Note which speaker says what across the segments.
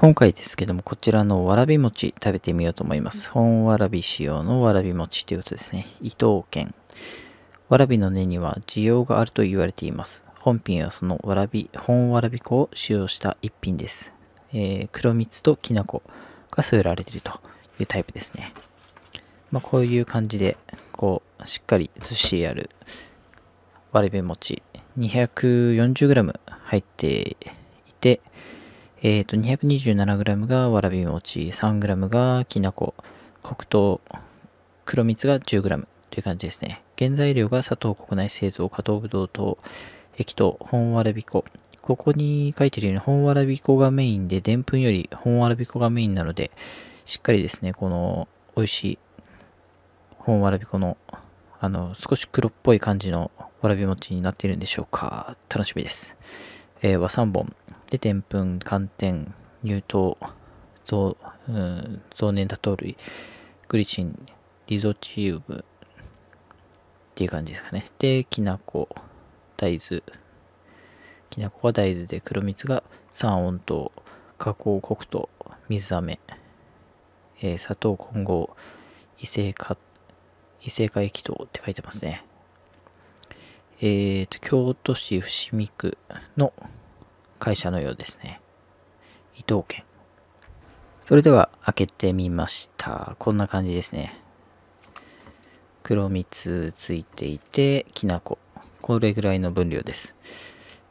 Speaker 1: 今回ですけども、こちらのわらび餅食べてみようと思います。本わらび仕様のわらび餅ということですね。伊東県。わらびの根には需要があると言われています。本品はそのわらび、本わらび粉を使用した一品です。えー、黒蜜ときな粉が添えられているというタイプですね。まあ、こういう感じで、こう、しっかりずっしりあるわらび餅 240g 入っていて、えっ、ー、と、227g がわらび餅、3g がきな粉、黒糖、黒蜜が 10g という感じですね。原材料が砂糖国内製造、加糖ぶどう糖、液糖、本わらび粉。ここに書いてるように本わらび粉がメインで、でんぷんより本わらび粉がメインなので、しっかりですね、この美味しい本わらび粉の、あの、少し黒っぽい感じのわらび餅になっているんでしょうか。楽しみです。えー、和3本。で、でんぷん、寒天、乳糖、増、うん、増粘多糖類、グリチン、リゾチウムっていう感じですかね。で、きな粉、大豆、きな粉が大豆で、黒蜜が三温糖、加工黒糖、水飴、えー、砂糖混合、異性化、異性化液糖って書いてますね。えっ、ー、と、京都市伏見区の会社のようですね。伊藤県。それでは開けてみました。こんな感じですね。黒蜜ついていて、きな粉。これぐらいの分量です。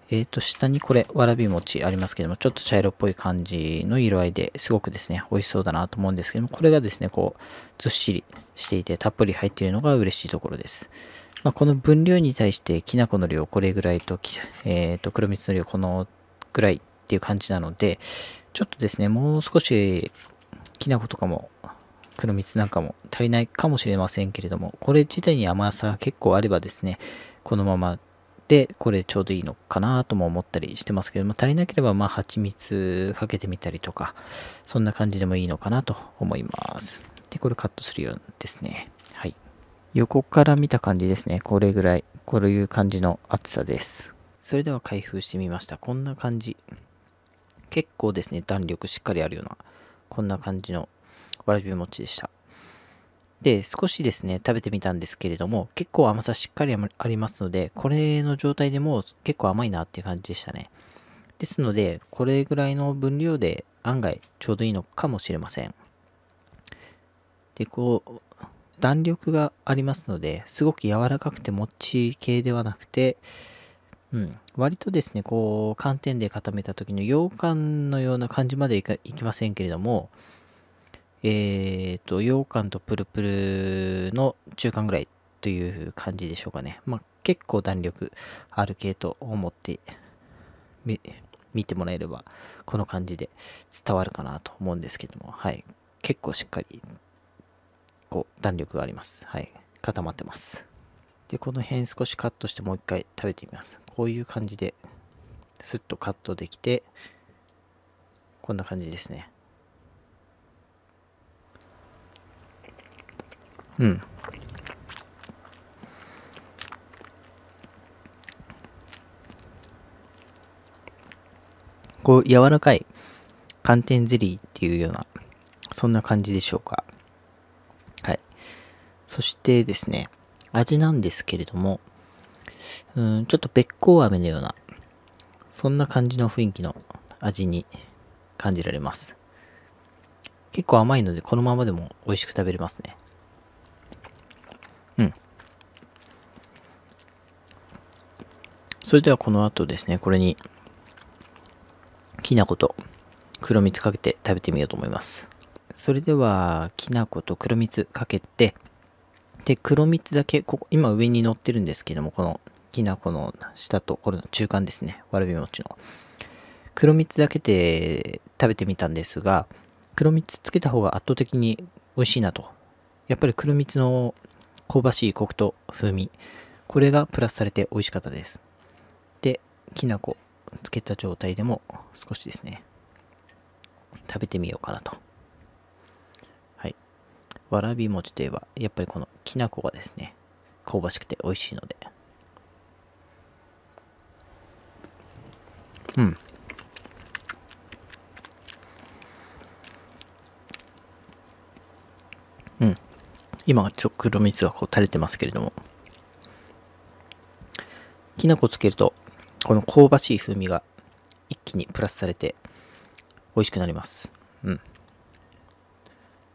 Speaker 1: えっ、ー、と、下にこれ、わらび餅ありますけども、ちょっと茶色っぽい感じの色合いですごくですね、美味しそうだなと思うんですけども、これがですね、こう、ずっしりしていて、たっぷり入っているのが嬉しいところです。まあ、この分量に対して、きな粉の量これぐらいと、えっ、ー、と、黒蜜の量このぐらいっていう感じなので、ちょっとですね、もう少しきな粉とかも黒蜜なんかも足りないかもしれませんけれども、これ自体に甘さ結構あればですね、このままで、これちょうどいいのかなとも思ったりしてますけども、足りなければまあ蜂蜜かけてみたりとか、そんな感じでもいいのかなと思います。で、これカットするようですね。はい。横から見た感じですね。これぐらい、こういう感じの厚さです。それでは開封してみました。こんな感じ。結構ですね、弾力しっかりあるような、こんな感じのわらび餅でした。で、少しですね、食べてみたんですけれども、結構甘さしっかりありますので、これの状態でも結構甘いなっていう感じでしたね。ですので、これぐらいの分量で案外ちょうどいいのかもしれません。で、こう、弾力がありますので、すごく柔らかくてもっちり系ではなくて、うん、割とですね、こう、寒天で固めた時の羊羹のような感じまでいきませんけれども、えっ、ー、と、羊羹とプルプルの中間ぐらいという感じでしょうかね。まあ、結構弾力ある系と思ってみ、見てもらえれば、この感じで伝わるかなと思うんですけども、はい。結構しっかり、こう、弾力があります。はい。固まってます。で、この辺少しカットしてもう一回食べてみます。こういう感じで、スッとカットできて、こんな感じですね。うん。こう、柔らかい寒天ゼリーっていうような、そんな感じでしょうか。はい。そしてですね、味なんですけれども、うん、ちょっとべっこう飴のような、そんな感じの雰囲気の味に感じられます。結構甘いので、このままでも美味しく食べれますね。うん。それではこの後ですね、これに、きな粉と黒蜜かけて食べてみようと思います。それでは、きな粉と黒蜜かけてで、黒蜜だけ、ここ、今上に乗ってるんですけども、このきな粉の下と、これの中間ですね。わらび餅の。黒蜜だけで食べてみたんですが、黒蜜つけた方が圧倒的に美味しいなと。やっぱり黒蜜の香ばしいコクと風味。これがプラスされて美味しかったです。で、きな粉つけた状態でも少しですね、食べてみようかなとわらび餅といえば、やっぱりこのきな粉がですね、香ばしくて美味しいので。うん。うん。今、ちょ、っ黒蜜がこう垂れてますけれども、きな粉つけると、この香ばしい風味が一気にプラスされて、美味しくなります。うん。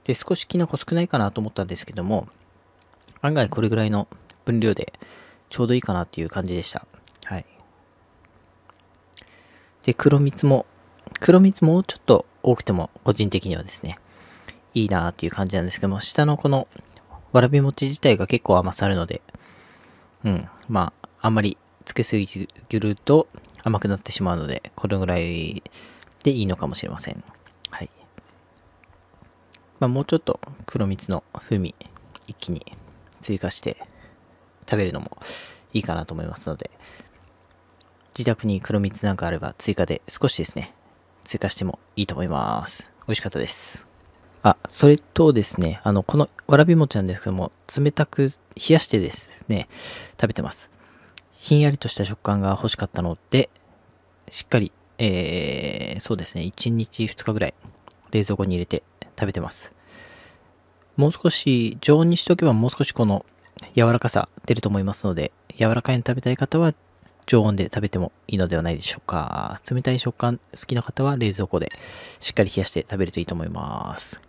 Speaker 1: で、少しきな粉少ないかなと思ったんですけども、案外これぐらいの分量でちょうどいいかなっていう感じでした。はい。で、黒蜜も、黒蜜もうちょっと多くても個人的にはですね、いいなっていう感じなんですけども、下のこのわらび餅自体が結構甘さあるので、うん、まあ、あんまりつけすぎると甘くなってしまうので、このぐらいでいいのかもしれません。まあ、もうちょっと黒蜜の風味一気に追加して食べるのもいいかなと思いますので自宅に黒蜜なんかあれば追加で少しですね追加してもいいと思います美味しかったですあそれとですねあのこのわらび餅なんですけども冷たく冷やしてですね食べてますひんやりとした食感が欲しかったのでしっかりえー、そうですね1日2日ぐらい冷蔵庫に入れて食べてます。もう少し常温にしておけばもう少しこの柔らかさ出ると思いますので、柔らかいの食べたい方は常温で食べてもいいのではないでしょうか。冷たい食感好きな方は冷蔵庫でしっかり冷やして食べるといいと思います。